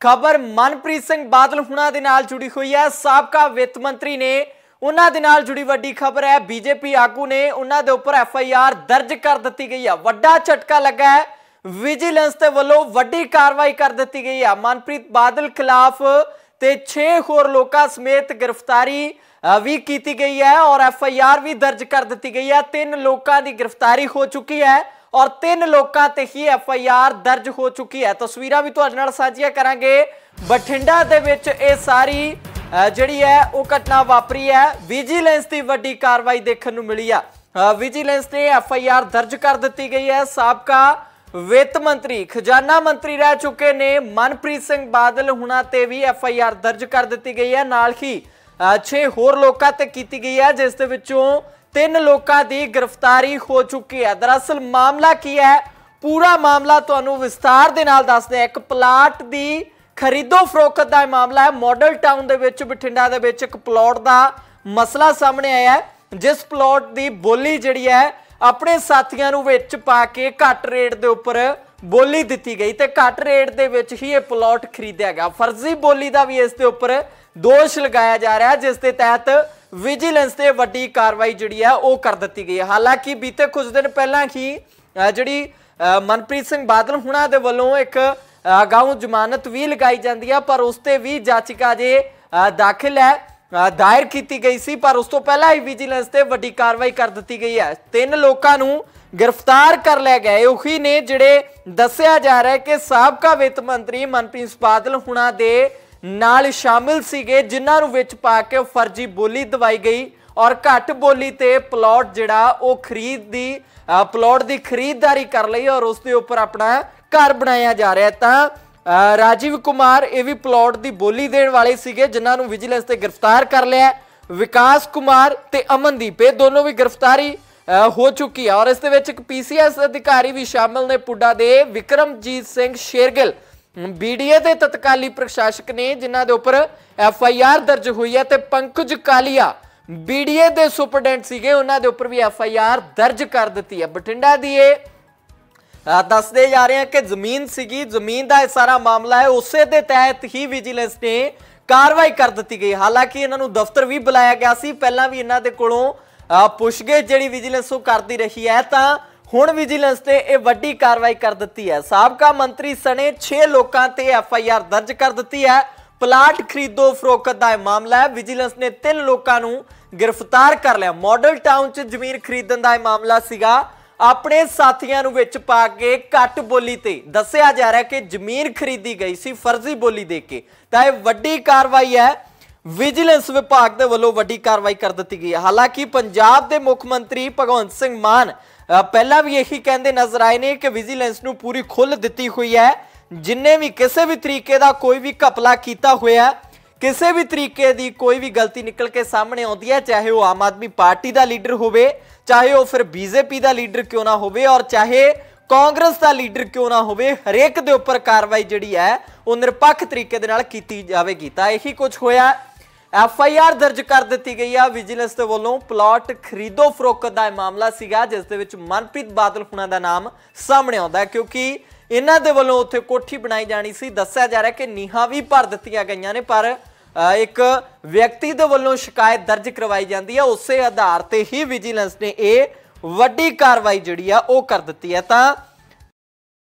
ਖਬਰ ਮਨਪ੍ਰੀਤ ਸਿੰਘ ਬਾਦਲ ਹੁਣਾਂ ਦੇ ਨਾਲ ਜੁੜੀ ਹੋਈ ਹੈ ਸਾਬਕਾ ਵਿੱਤ ਮੰਤਰੀ ਨੇ ਉਹਨਾਂ ਦੇ ਨਾਲ ਜੁੜੀ ਵੱਡੀ ਖਬਰ ਹੈ ਬੀਜੇਪੀ ਆਗੂ ਨੇ ਉਹਨਾਂ ਦੇ ਉੱਪਰ ਐਫ ਆਈ ਆਰ ਦਰਜ ਕਰ ਦਿੱਤੀ ਗਈ ਹੈ ਵੱਡਾ ਝਟਕਾ ਲੱਗਾ ਹੈ ਵਿਜੀਲੈਂਸ ਦੇ ਵੱਲੋਂ ਵੱਡੀ ਕਾਰਵਾਈ ਕਰ ਦਿੱਤੀ ਗਈ ਹੈ ਮਨਪ੍ਰੀਤ ਬਾਦਲ ਖਿਲਾਫ ਤੇ 6 ਹੋਰ ਲੋਕਾਂ ਸਮੇਤ ਗ੍ਰਿਫਤਾਰੀ ਵੀ ਕੀਤੀ ਗਈ ਹੈ ਔਰ ਐਫ ਆਈ ਆਰ ਵੀ ਦਰਜ ਕਰ ਦਿੱਤੀ ਗਈ ਹੈ ਤਿੰਨ ਲੋਕਾਂ ਦੀ ਗ੍ਰਿਫਤਾਰੀ ਹੋ ਚੁੱਕੀ ਹੈ ਔਰ ਤਿੰਨ ਲੋਕਾਂ ਤੇ ਹੀ ਐਫ ਆਈ ਆਰ ਦਰਜ ਹੋ ਚੁੱਕੀ ਹੈ ਤਸਵੀਰਾਂ ਵੀ ਤੁਹਾਡੇ ਨਾਲ ਸਾਂਝੀਆਂ ਕਰਾਂਗੇ ਬਠਿੰਡਾ ਦੇ ਵਿੱਚ ਇਹ ਸਾਰੀ ਜਿਹੜੀ ਹੈ ਉਹ ਘਟਨਾ ਵਾਪਰੀ ਹੈ ਵਿਜੀਲੈਂਸ ਦੀ ਵੱਡੀ ਕਾਰਵਾਈ ਦੇਖਣ ਨੂੰ ਮਿਲੀ ਆ ਵਿਜੀਲੈਂਸ ਨੇ ਐਫ ਆਈ ਆਰ ਦਰਜ ਕਰ ਦਿੱਤੀ ਗਈ ਹੈ ਸਾਬਕਾ ਵਿੱਤ ਮੰਤਰੀ ਖਜ਼ਾਨਾ ਮੰਤਰੀ ਰਹਿ ਚੁੱਕੇ ਨੇ ਮਨਪ੍ਰੀਤ ਸਿੰਘ ਬਾਦਲ ਹੁਣਾਂ ਤੇ ਵੀ ਐਫ ਆਈ ਆਰ ਦਰਜ ਕਰ ਦਿੱਤੀ ਗਈ ਹੈ ਨਾਲ ਹੀ 6 ਹੋਰ ਲੋਕਾਂ ਤੇ ਕੀਤੀ ਗਈ ਹੈ ਜਿਸ ਦੇ ਵਿੱਚੋਂ ਤਿੰਨ ਲੋਕਾਂ ਦੀ ਗ੍ਰਿਫਤਾਰੀ ਹੋ ਚੁੱਕੀ ਹੈ ਦਰਅਸਲ ਮਾਮਲਾ ਕੀ ਹੈ ਪੂਰਾ ਮਾਮਲਾ ਤੁਹਾਨੂੰ ਵਿਸਤਾਰ ਦੇ ਨਾਲ ਦੱਸਦੇ ਹਾਂ ਇੱਕ ਪਲਾਟ ਦੀ ਖਰੀਦੋ ਫਰੋਖਤ ਦਾ ਮਾਮਲਾ ਹੈ ਮਾਡਲ ਟਾਊਨ ਦੇ ਵਿੱਚ ਬਠਿੰਡਾ ਦੇ ਵਿੱਚ ਇੱਕ ਪਲਾਟ ਦਾ ਮਸਲਾ ਸਾਹਮਣੇ ਆਇਆ ਹੈ ਜਿਸ ਪਲਾਟ ਦੀ ਬੋਲੀ ਜਿਹੜੀ ਹੈ ਆਪਣੇ ਸਾਥੀਆਂ ਨੂੰ ਵਿੱਚ ਪਾ ਕੇ ਘੱਟ ਰੇਟ ਦੇ ਉੱਪਰ ਬੋਲੀ ਦਿੱਤੀ ਗਈ ਤੇ ਘੱਟ ਰੇਟ ਦੇ ਵਿੱਚ ਹੀ ਇਹ ਪਲਾਟ ਖਰੀਦਿਆ ਗਿਆ ਫਰਜ਼ੀ ਬੋਲੀ ਦਾ ਵੀ ਇਸ ਦੇ ਉੱਪਰ ਦੋਸ਼ ਲਗਾਇਆ ਜਾ ਰਿਹਾ ਜਿਸ ਦੇ ਤਹਿਤ ਵਿਜੀਲੈਂਸ ਤੇ ਵੱਡੀ ਕਾਰਵਾਈ ਜਿਹੜੀ ਹੈ ਉਹ ਕਰ ਦਿੱਤੀ ਗਈ ਹੈ ਹਾਲਾਂਕਿ ਬੀਤੇ ਕੁਝ ਦਿਨ ਪਹਿਲਾਂ ਹੀ ਜਿਹੜੀ ਮਨਪ੍ਰੀਤ ਸਿੰਘ ਬਾਦਲ ਹੁਣਾਂ ਦੇ ਵੱਲੋਂ ਇੱਕ ਅਗਾਉਂ ਜ਼ਮਾਨਤ ਵੀ ਲਗਾਈ ਜਾਂਦੀ ਹੈ ਪਰ ਉਸ ਤੇ ਵੀ ਜਾਚਿਕਾ ਜੇ ਦਾਖਲ ਹੈ ਦਾਇਰ ਕੀਤੀ ਗਈ ਸੀ ਪਰ ਉਸ ਤੋਂ ਪਹਿਲਾਂ ਹੀ ਵਿਜੀਲੈਂਸ ਤੇ ਵੱਡੀ ਕਾਰਵਾਈ ਕਰ ਦਿੱਤੀ ਗਈ ਹੈ ਤਿੰਨ ਲੋਕਾਂ ਨੂੰ ਗ੍ਰਿਫਤਾਰ ਕਰ ਲਿਆ ਗਿਆ ਹੈ ਉਹੀ ਨੇ ਜਿਹੜੇ ਦੱਸਿਆ ਜਾ ਰਿਹਾ ਹੈ ਕਿ ਸਾਬਕਾ ਵਿੱਤ ਮੰਤਰੀ ਮਨਪ੍ਰੀਤ ਬਾਦਲ ਹੁਣਾਂ ਦੇ ਨਾਲ ਸ਼ਾਮਿਲ ਸੀਗੇ ਜਿਨ੍ਹਾਂ ਨੂੰ ਵਿੱਚ ਪਾ ਕੇ ਫਰਜ਼ੀ ਬੋਲੀ ਦਵਾਈ ਗਈ ਔਰ ਘੱਟ ਬੋਲੀ ਤੇ ਪਲਾਟ ਜਿਹੜਾ ਉਹ ਖਰੀਦ ਦੀ ਪਲਾਟ ਦੀ ਖਰੀਦਦਾਰੀ ਕਰ ਲਈ ਔਰ ਉਸ ਦੇ ਉੱਪਰ ਆਪਣਾ ਘਰ ਬਣਾਇਆ ਜਾ ਰਿਹਾ ਤਾਂ ਰਾਜੀਵ ਕੁਮਾਰ ਇਹ ਵੀ ਪਲਾਟ ਦੀ ਬੋਲੀ ਦੇਣ ਵਾਲੇ ਸੀਗੇ ਜਿਨ੍ਹਾਂ ਨੂੰ ਵਿਜੀਲੈਂਸ ਤੇ ਗ੍ਰਿਫਤਾਰ ਕਰ ਲਿਆ ਵਿਕਾਸ ਕੁਮਾਰ ਤੇ ਅਮਨਦੀਪ ਇਹ ਦੋਨੋਂ ਵੀ ਗ੍ਰਿਫਤਾਰੀ ਹੋ ਚੁੱਕੀ ਹੈ ਔਰ ਇਸ ਦੇ ਵਿੱਚ ਇੱਕ ਪੀਸੀਐਸ ਅਧਿਕਾਰੀ ਵੀ ਸ਼ਾਮਲ ਨੇ ਪੁੱਡਾ ਦੇ ਵਿਕਰਮਜੀਤ ਸਿੰਘ ਸ਼ੇਰਗਿਲ ਬੀਡੀਏ ਦੇ ਤਤਕਾਲੀ ਪ੍ਰਸ਼ਾਸਕ ਨੇ ਜਿਨ੍ਹਾਂ ਦੇ ਉੱਪਰ ਐਫ ਆਈ ਆਰ ਦਰਜ ਹੋਈ ਹੈ ਤੇ ਪੰਕਜ ਕਾਲੀਆ ਬੀਡੀਏ ਦੇ ਸੁਪਰਡੈਂਟ ਸੀਗੇ ਉਹਨਾਂ ਦੇ ਉੱਪਰ ਵੀ ਐਫ ਆਈ ਆਰ ਦਰਜ ਕਰ ਦਿੱਤੀ ਹੈ ਬਠਿੰਡਾ ਦੀ ਇਹ ਦੱਸਦੇ ਜਾ ਰਹੇ ਹਾਂ ਕਿ ਜ਼ਮੀਨ ਸੀਗੀ ਜ਼ਮੀਨ ਦਾ ਇਹ ਸਾਰਾ ਮਾਮਲਾ ਹੈ ਉਸੇ ਦੇ ਤਹਿਤ ਹੀ ਵਿਜੀਲੈਂਸ ਨੇ ਕਾਰਵਾਈ ਕਰ ਦਿੱਤੀ ਗਈ ਹਾਲਾਂਕਿ ਇਹਨਾਂ ਨੂੰ ਦਫ਼ਤਰ ਵੀ ਬੁਲਾਇਆ ਗਿਆ ਸੀ ਪਹਿਲਾਂ ਵੀ ਇਹਨਾਂ ਦੇ ਕੋਲੋਂ ਪੁੱਛਗੇ ਜਿਹੜੀ ਵਿਜੀਲੈਂਸ ਉਹ ਕਰਦੀ ਰਹੀ ਹੈ ਤਾਂ ਹੁਣ ਵਿਜੀਲੈਂਸ ਨੇ ਇਹ ਵੱਡੀ ਕਾਰਵਾਈ ਕਰ ਦਿੱਤੀ ਹੈ ਸਾਬਕਾ ਮੰਤਰੀ ਸਣੇ 6 ਲੋਕਾਂ ਤੇ ਐਫ ਆਈ ਆਰ ਦਰਜ ਕਰ ਦਿੱਤੀ ਹੈ ਪਲਾਟ ਖਰੀਦੋ ਫਰੋਖਤ ਦਾ ਇਹ ਮਾਮਲਾ ਹੈ ਵਿਜੀਲੈਂਸ ਨੇ ਤਿੰਨ ਲੋਕਾਂ ਨੂੰ ਗ੍ਰਿਫਤਾਰ ਕਰ ਲਿਆ ਮਾਡਲ ਟਾਊਨ 'ਚ ਜ਼ਮੀਨ ਖਰੀਦਣ ਦਾ ਇਹ ਮਾਮਲਾ ਸੀਗਾ ਆਪਣੇ ਸਾਥੀਆਂ ਨੂੰ ਵਿੱਚ ਪਾ ਕੇ ਘੱਟ ਬੋਲੀ ਤੇ ਦੱਸਿਆ ਜਾ ਰਿਹਾ ਕਿ ਜ਼ਮੀਨ ਖਰੀਦੀ ਗਈ ਸੀ ਫਰਜ਼ੀ ਬੋਲੀ ਦੇ ਕੇ ਤਾਂ ਇਹ ਵੱਡੀ ਕਾਰਵਾਈ ਹੈ ਵਿਜੀਲੈਂਸ ਵਿਭਾਗ ਦੇ ਵੱਲੋਂ ਵੱਡੀ ਕਾਰਵਾਈ ਕਰ ਦਿੱਤੀ ਗਈ ਹੈ ਹਾਲਾਂਕਿ ਪੰਜਾਬ ਦੇ ਮੁੱਖ ਮੰਤਰੀ ਭਗਵੰਤ ਸਿੰਘ ਮਾਨ ਪਹਿਲਾਂ ਵੀ ਇਹੀ ਕਹਿੰਦੇ ਨਜ਼ਰ ਆਏ ਨੇ ਕਿ ਵਿਜੀਲੈਂਸ ਨੂੰ ਪੂਰੀ ਖੁੱਲ ਦਿੱਤੀ ਹੋਈ ਹੈ ਜਿੰਨੇ ਵੀ ਕਿਸੇ ਵੀ ਤਰੀਕੇ ਦਾ ਕੋਈ ਵੀ ਘਪਲਾ ਕੀਤਾ ਹੋਇਆ ਕਿਸੇ ਵੀ ਤਰੀਕੇ ਦੀ ਕੋਈ ਵੀ ਗਲਤੀ ਨਿਕਲ ਕੇ ਸਾਹਮਣੇ ਆਉਂਦੀ ਹੈ ਚਾਹੇ ਉਹ ਆਮ ਆਦਮੀ ਪਾਰਟੀ ਦਾ ਲੀਡਰ ਹੋਵੇ ਚਾਹੇ ਉਹ ਫਿਰ ਬੀਜੇਪੀ ਦਾ ਲੀਡਰ ਕਿਉਂ ਨਾ ਹੋਵੇ ਔਰ ਚਾਹੇ ਕਾਂਗਰਸ ਦਾ ਲੀਡਰ ਕਿਉਂ ਨਾ ਹੋਵੇ ਹਰੇਕ ਦੇ ਉੱਪਰ ਕਾਰਵਾਈ ਜਿਹੜੀ ਹੈ ਉਹ ਨਿਰਪੱਖ ਤਰੀਕੇ ਦੇ ਨਾਲ ਕੀਤੀ ਜਾਵੇਗੀ ਤਾਂ ਇਹੀ ਕੁਝ ਹੋਇਆ ਐਫ ਆਈ ਆਰ ਦਰਜ ਕਰ ਦਿੱਤੀ ਗਈ ਆ ਵਿਜੀਲੈਂਸ ਦੇ ਵੱਲੋਂ ਪਲਾਟ ਖਰੀਦੋ ਫਰੋਖਤ ਦਾ ਮਾਮਲਾ ਸੀਗਾ ਜਿਸ ਦੇ ਵਿੱਚ ਮਨਪ੍ਰੀਤ ਬਾਦਲ ਹੁਣਾਂ ਦਾ ਨਾਮ ਸਾਹਮਣੇ ਆਉਂਦਾ ਕਿਉਂਕਿ ਇਹਨਾਂ ਦੇ ਵੱਲੋਂ ਉੱਥੇ ਕੋਠੀ ਬਣਾਈ ਜਾਣੀ ਸੀ ਦੱਸਿਆ ਜਾ ਰਿਹਾ ਕਿ ਨੀਹਾਂ ਵੀ ਭਰ ਦਿੱਤੀਆਂ ਗਈਆਂ ਨੇ ਪਰ ਇੱਕ ਵਿਅਕਤੀ ਦੇ ਵੱਲੋਂ ਸ਼ਿਕਾਇਤ ਦਰਜ ਕਰਵਾਈ ਜਾਂਦੀ ਹੈ ਉਸੇ ਆਧਾਰ ਤੇ ਹੀ ਵਿਜੀਲੈਂਸ ਨੇ ਇਹ ਵੱਡੀ ਕਾਰਵਾਈ ਜਿਹੜੀ ਆ ਉਹ ਕਰ ਦਿੱਤੀ ਹੈ ਤਾਂ